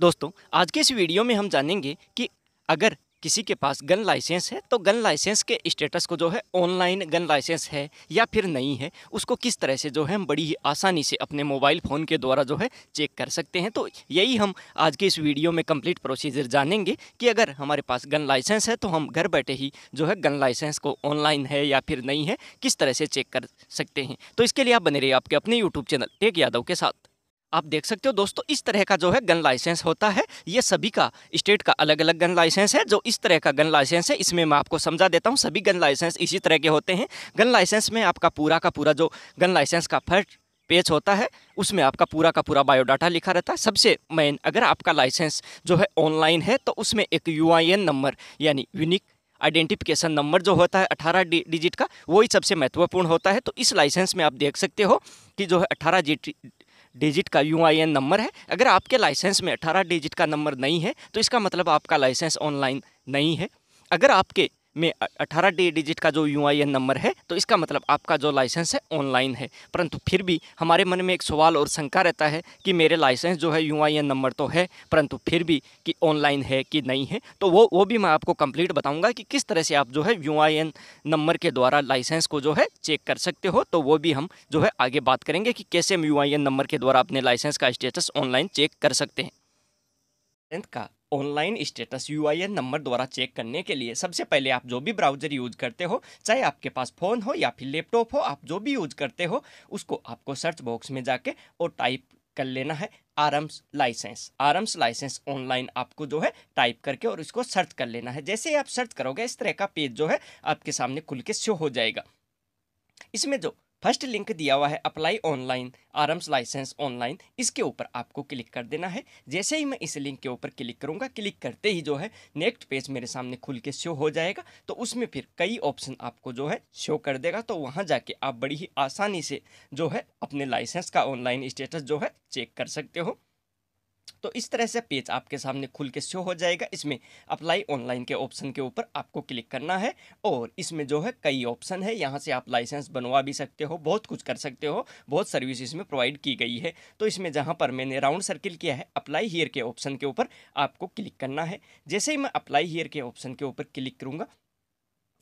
दोस्तों आज के इस वीडियो में हम जानेंगे कि अगर किसी के पास गन लाइसेंस है तो गन लाइसेंस के स्टेटस को जो है ऑनलाइन गन लाइसेंस है या फिर नहीं है उसको किस तरह से जो है हम बड़ी ही आसानी से अपने मोबाइल फ़ोन के द्वारा जो है चेक कर सकते हैं तो यही हम आज के इस वीडियो में कंप्लीट प्रोसीजर जानेंगे कि अगर हमारे पास गन लाइसेंस है तो हम घर बैठे ही जो है गन लाइसेंस को ऑनलाइन है या फिर नहीं है किस तरह से चेक कर सकते हैं तो इसके लिए आप बने रहिए आपके अपने यूट्यूब चैनल टेक यादव के साथ आप देख सकते हो दोस्तों इस तरह का जो है गन लाइसेंस होता है ये सभी का स्टेट का अलग अलग गन लाइसेंस है जो इस तरह का गन लाइसेंस है इसमें मैं आपको समझा देता हूँ सभी गन लाइसेंस इसी तरह के होते हैं गन लाइसेंस में आपका पूरा का पूरा जो गन लाइसेंस का फर्स्ट पेज होता है उसमें आपका पूरा का पूरा बायोडाटा लिखा रहता है सबसे मेन अगर आपका लाइसेंस जो है ऑनलाइन है तो उसमें एक यू नंबर यानी यूनिक आइडेंटिफिकेशन नंबर जो होता है अठारह डिजिट का वही सबसे महत्वपूर्ण होता है तो इस लाइसेंस में आप देख सकते हो कि जो है अठारह डिजिट का यू नंबर है अगर आपके लाइसेंस में अठारह डिजिट का नंबर नहीं है तो इसका मतलब आपका लाइसेंस ऑनलाइन नहीं है अगर आपके में 18 डिजिट का जो यू नंबर है तो इसका मतलब आपका जो लाइसेंस है ऑनलाइन है परंतु फिर भी हमारे मन में एक सवाल और शंका रहता है कि मेरे लाइसेंस जो है यू नंबर तो है परंतु फिर भी कि ऑनलाइन है कि नहीं है तो वो वो भी मैं आपको कंप्लीट बताऊंगा कि किस तरह से आप जो है यू नंबर के द्वारा लाइसेंस को जो है चेक कर सकते हो तो वो भी हम जो है आगे बात करेंगे कि कैसे हम यू नंबर के द्वारा अपने लाइसेंस का स्टेटस ऑनलाइन चेक कर सकते हैं का ऑनलाइन स्टेटस यू नंबर द्वारा चेक करने के लिए सबसे पहले आप जो भी ब्राउजर यूज करते हो चाहे आपके पास फ़ोन हो या फिर लैपटॉप हो आप जो भी यूज करते हो उसको आपको सर्च बॉक्स में जाके और टाइप कर लेना है arms license arms license online आपको जो है टाइप करके और इसको सर्च कर लेना है जैसे ही आप सर्च करोगे इस तरह का पेज जो है आपके सामने खुल के शो हो जाएगा इसमें जो फर्स्ट लिंक दिया हुआ है apply online arms license online इसके ऊपर आपको क्लिक कर देना है जैसे ही मैं इस लिंक के ऊपर क्लिक करूंगा क्लिक करते ही जो है नेक्स्ट पेज मेरे सामने खुल के शो हो जाएगा तो उसमें फिर कई ऑप्शन आपको जो है शो कर देगा तो वहाँ जाके आप बड़ी ही आसानी से जो है अपने लाइसेंस का ऑनलाइन स्टेटस जो है चेक कर सकते हो तो इस तरह से पेज आपके सामने खुल के शो हो जाएगा इसमें अप्लाई ऑनलाइन के ऑप्शन के ऊपर आपको क्लिक करना है और इसमें जो है कई ऑप्शन है यहाँ से आप लाइसेंस बनवा भी सकते हो बहुत कुछ कर सकते हो बहुत सर्विस इसमें प्रोवाइड की गई है तो इसमें जहाँ पर मैंने राउंड सर्किल किया है अप्लाई हीयर के ऑप्शन के ऊपर आपको क्लिक करना है जैसे ही मैं अप्लाई हीयर के ऑप्शन के ऊपर क्लिक करूँगा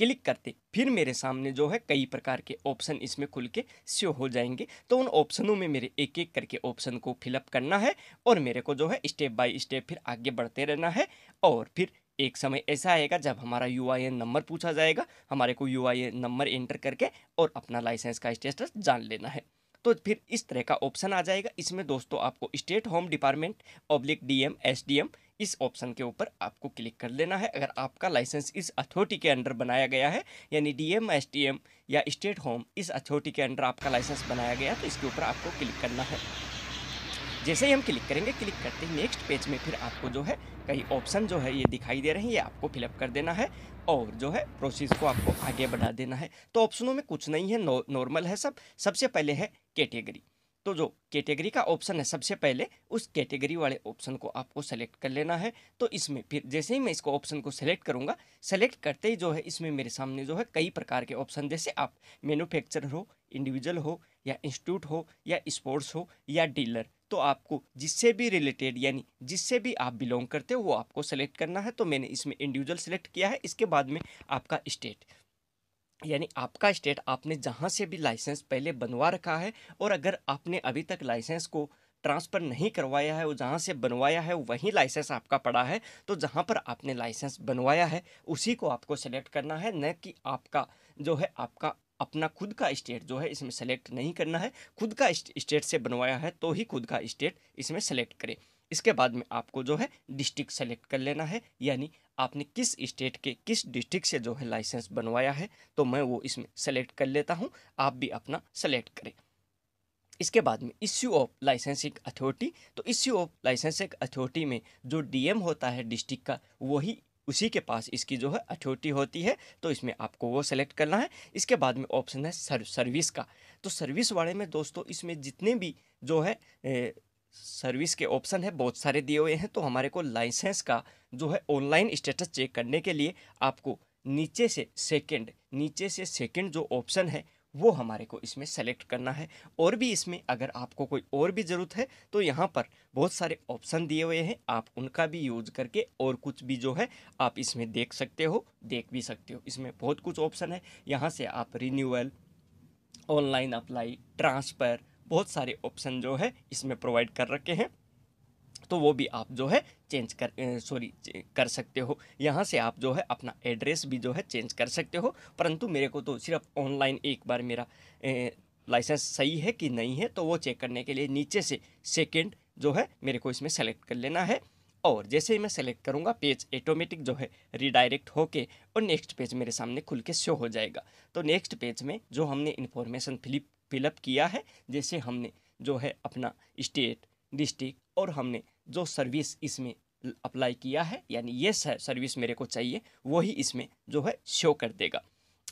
क्लिक करते फिर मेरे सामने जो है कई प्रकार के ऑप्शन इसमें खुल के शो हो जाएंगे तो उन ऑप्शनों में मेरे एक एक करके ऑप्शन को फिलअप करना है और मेरे को जो है स्टेप बाय स्टेप फिर आगे बढ़ते रहना है और फिर एक समय ऐसा आएगा जब हमारा यू नंबर पूछा जाएगा हमारे को यू नंबर एंटर करके और अपना लाइसेंस का स्टेटस जान लेना है तो फिर इस तरह का ऑप्शन आ जाएगा इसमें दोस्तों आपको state home department oblique DM SDM इस ऑप्शन के ऊपर आपको क्लिक कर लेना है अगर आपका लाइसेंस इस अथॉरिटी के अंडर बनाया गया है यानी डीएम एसटीएम या स्टेट होम इस अथॉरिटी के अंडर आपका लाइसेंस बनाया गया तो इसके ऊपर आपको क्लिक करना है जैसे ही हम क्लिक करेंगे क्लिक करते ही नेक्स्ट पेज में फिर आपको जो है कई ऑप्शन जो है ये दिखाई दे रहे हैं ये आपको फिलअप कर देना है और जो है प्रोसेस को आपको आगे बढ़ा देना है तो ऑप्शनों में कुछ नहीं है नॉर्मल नौ, है सब सबसे पहले है कैटेगरी तो जो कैटेगरी का ऑप्शन है सबसे पहले उस कैटेगरी वाले ऑप्शन को आपको सेलेक्ट कर लेना है तो इसमें फिर जैसे ही मैं इसको ऑप्शन को सेलेक्ट करूंगा सेलेक्ट करते ही जो है इसमें मेरे सामने जो है कई प्रकार के ऑप्शन जैसे आप मैन्युफैक्चरर हो इंडिविजुअल हो या इंस्टीट्यूट हो या स्पोर्ट्स हो या डीलर तो आपको जिससे भी रिलेटेड यानी जिससे भी आप बिलोंग करते हो वो आपको सेलेक्ट करना है तो मैंने इसमें इंडिविजुअल सेलेक्ट किया है इसके बाद में आपका स्टेट यानी आपका स्टेट आपने जहाँ से भी लाइसेंस पहले बनवा रखा है और अगर आपने अभी तक लाइसेंस को ट्रांसफ़र नहीं करवाया है वो जहाँ से बनवाया है वहीं लाइसेंस आपका पड़ा है तो जहाँ पर आपने लाइसेंस बनवाया है उसी को आपको सेलेक्ट करना है न कि आपका जो है आपका अपना खुद का स्टेट जो है इसमें सेलेक्ट नहीं करना है खुद का स्टेट से बनवाया है तो ही खुद का स्टेट इसमें सेलेक्ट करें इसके बाद में आपको जो है डिस्ट्रिक्ट सेलेक्ट कर लेना है यानी आपने किस स्टेट के किस डिस्ट्रिक्ट से जो है लाइसेंस बनवाया है तो मैं वो इसमें सेलेक्ट कर लेता हूँ आप भी अपना सेलेक्ट करें इसके बाद में इश्यू ऑफ लाइसेंसिंग अथॉरिटी तो इश्यू ऑफ लाइसेंसिंग अथॉरिटी में जो डीएम होता है डिस्ट्रिक्ट का वही उसी के पास इसकी जो है अथॉरिटी होती है तो इसमें आपको वो सेलेक्ट करना है इसके बाद में ऑप्शन है सर्विस का तो सर्विस वाले में दोस्तों इसमें जितने भी जो है ए, सर्विस के ऑप्शन है बहुत सारे दिए हुए हैं तो हमारे को लाइसेंस का जो है ऑनलाइन स्टेटस चेक करने के लिए आपको नीचे से सेकंड नीचे से सेकंड जो ऑप्शन है वो हमारे को इसमें सेलेक्ट करना है और भी इसमें अगर आपको कोई और भी ज़रूरत है तो यहाँ पर बहुत सारे ऑप्शन दिए हुए हैं आप उनका भी यूज करके और कुछ भी जो है आप इसमें देख सकते हो देख भी सकते हो इसमें बहुत कुछ ऑप्शन है यहाँ से आप रिन्यूअल ऑनलाइन अप्लाई ट्रांसफ़र बहुत सारे ऑप्शन जो है इसमें प्रोवाइड कर रखे हैं तो वो भी आप जो है चेंज कर सॉरी कर सकते हो यहाँ से आप जो है अपना एड्रेस भी जो है चेंज कर सकते हो परंतु मेरे को तो सिर्फ ऑनलाइन एक बार मेरा लाइसेंस सही है कि नहीं है तो वो चेक करने के लिए नीचे से सेकेंड जो है मेरे को इसमें सेलेक्ट कर लेना है और जैसे ही मैं सेलेक्ट करूँगा पेज ऑटोमेटिक जो है रिडायरेक्ट होके और नेक्स्ट पेज मेरे सामने खुल के शो हो जाएगा तो नेक्स्ट पेज में जो हमने इन्फॉर्मेशन फिलिप फिलअप किया है जैसे हमने जो है अपना स्टेट डिस्ट्रिक्ट और हमने जो सर्विस इसमें अप्लाई किया है यानी ये सर्विस मेरे को चाहिए वही इसमें जो है शो कर देगा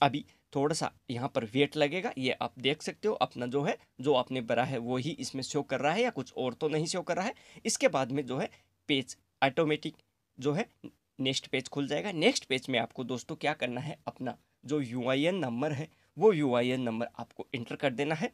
अभी थोड़ा सा यहाँ पर वेट लगेगा ये आप देख सकते हो अपना जो है जो आपने भरा है वही इसमें शो कर रहा है या कुछ और तो नहीं शो कर रहा है इसके बाद में जो है पेज ऑटोमेटिक जो है नेक्स्ट पेज खुल जाएगा नेक्स्ट पेज में आपको दोस्तों क्या करना है अपना जो यू नंबर है वो यू नंबर आपको इंटर कर देना है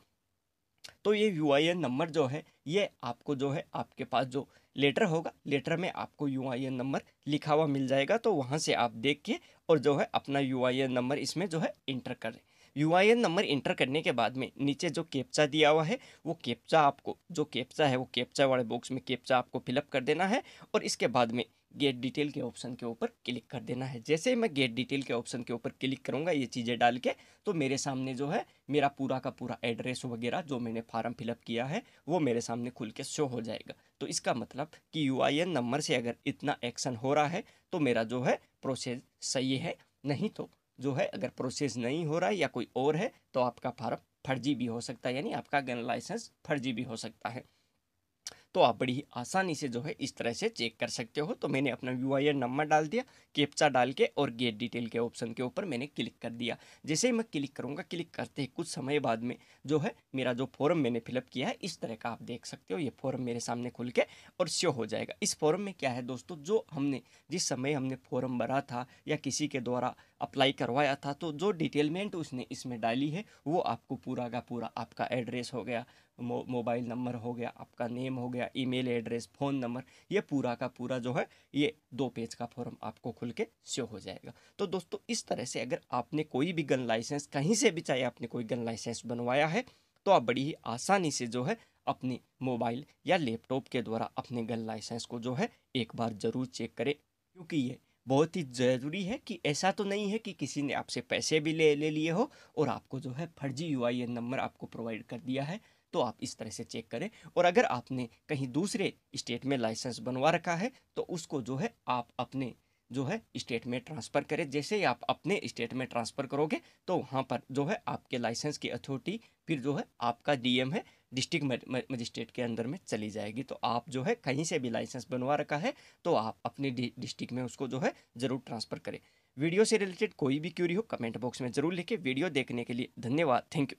तो ये यू नंबर जो है ये आपको जो है आपके पास जो लेटर होगा लेटर में आपको यू नंबर लिखा हुआ मिल जाएगा तो वहाँ से आप देख के और जो है अपना यू नंबर इसमें जो है इंटर करें यू नंबर इंटर करने के बाद में नीचे जो कैप्चा दिया हुआ है वो कैप्चा आपको जो कैप्चा है वो कैप्चा वाले बॉक्स में कैप्चा आपको फिलअप कर देना है और इसके बाद में गेट डिटेल के ऑप्शन के ऊपर क्लिक कर देना है जैसे ही मैं गेट डिटेल के ऑप्शन के ऊपर क्लिक करूँगा ये चीज़ें डाल के तो मेरे सामने जो है मेरा पूरा का पूरा एड्रेस वगैरह जो मैंने फार्म फिलअप किया है वो मेरे सामने खुल के शो हो जाएगा तो इसका मतलब कि यू नंबर से अगर इतना एक्शन हो रहा है तो मेरा जो है प्रोसेस सही है नहीं तो जो है अगर प्रोसेस नहीं हो रहा है या कोई और है तो आपका फार्म फर्जी भी हो सकता है यानी आपका गन लाइसेंस फर्जी भी हो सकता है तो आप बड़ी ही आसानी से जो है इस तरह से चेक कर सकते हो तो मैंने अपना यू नंबर डाल दिया कैप्चा डाल के और गेट डिटेल के ऑप्शन के ऊपर मैंने क्लिक कर दिया जैसे ही मैं क्लिक करूँगा क्लिक करते ही कुछ समय बाद में जो है मेरा जो फॉर्म मैंने फिलअप किया है इस तरह का आप देख सकते हो ये फॉर्म मेरे सामने खुल के और श्यो हो जाएगा इस फॉर्म में क्या है दोस्तों जो हमने जिस समय हमने फॉर्म भरा था या किसी के द्वारा अप्लाई करवाया था तो जो डिटेलमेंट उसने इसमें डाली है वो आपको पूरा का पूरा आपका एड्रेस हो गया मोबाइल नंबर हो गया आपका नेम हो गया ईमेल एड्रेस फ़ोन नंबर ये पूरा का पूरा जो है ये दो पेज का फॉर्म आपको खुल के शो हो जाएगा तो दोस्तों इस तरह से अगर आपने कोई भी गन लाइसेंस कहीं से भी चाहे आपने कोई गन लाइसेंस बनवाया है तो आप बड़ी ही आसानी से जो है अपने मोबाइल या लैपटॉप के द्वारा अपने गन लाइसेंस को जो है एक बार ज़रूर चेक करें क्योंकि ये बहुत ही ज़रूरी है कि ऐसा तो नहीं है कि किसी ने आपसे पैसे भी ले ले लिए हो और आपको जो है फर्जी यू नंबर आपको प्रोवाइड कर दिया है तो आप इस तरह से चेक करें और अगर आपने कहीं दूसरे स्टेट में लाइसेंस बनवा रखा है तो उसको जो है आप अपने जो है स्टेट में ट्रांसफ़र करें जैसे ही आप अपने स्टेट में ट्रांसफ़र करोगे तो वहाँ पर जो है आपके लाइसेंस की अथॉरिटी फिर जो है आपका डीएम है डिस्ट्रिक्ट मजिस्ट्रेट के अंदर में चली जाएगी तो आप जो है कहीं से भी लाइसेंस बनवा रखा है तो आप अपने डिस्ट्रिक्ट में उसको जो है ज़रूर ट्रांसफ़र करें वीडियो से रिलेटेड कोई भी क्यूरी हो कमेंट बॉक्स में ज़रूर लिखें वीडियो देखने के लिए धन्यवाद थैंक यू